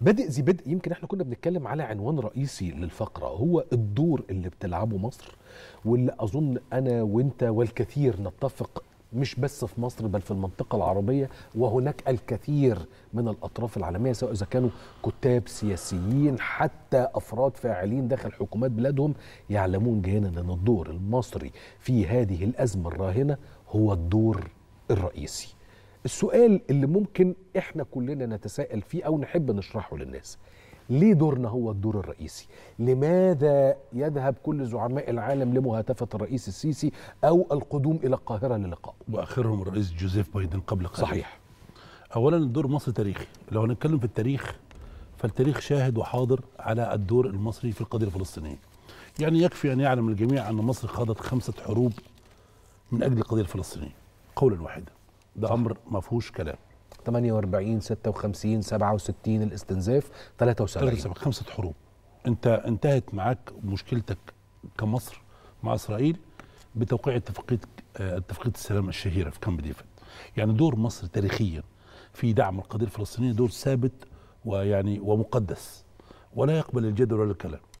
بادئ ذي بدء يمكن احنا كنا بنتكلم على عنوان رئيسي للفقره هو الدور اللي بتلعبه مصر واللي اظن انا وانت والكثير نتفق مش بس في مصر بل في المنطقة العربية وهناك الكثير من الأطراف العالمية سواء إذا كانوا كتاب سياسيين حتى أفراد فاعلين داخل حكومات بلادهم يعلمون جيدا أن الدور المصري في هذه الأزمة الراهنة هو الدور الرئيسي السؤال اللي ممكن احنا كلنا نتساءل فيه او نحب نشرحه للناس ليه دورنا هو الدور الرئيسي لماذا يذهب كل زعماء العالم لمهاتفة الرئيس السيسي أو القدوم إلى القاهرة للقاء وآخرهم الرئيس جوزيف بايدن قبل قليل صحيح أولا الدور مصر تاريخي لو هنتكلم في التاريخ فالتاريخ شاهد وحاضر على الدور المصري في القضية الفلسطينية يعني يكفي أن يعلم الجميع أن مصر خاضت خمسة حروب من أجل القضية الفلسطينية قولا واحدا ده صح. امر ما فيهوش كلام 48 56 67 الاستنزاف 73 73 خمسه حروب انت انتهت معاك مشكلتك كمصر مع اسرائيل بتوقيع اتفاقيه آه، اتفاقيه السلام الشهيره في كامب ديفيد يعني دور مصر تاريخيا في دعم القضيه الفلسطينيه دور ثابت ويعني ومقدس ولا يقبل الجدل ولا الكلام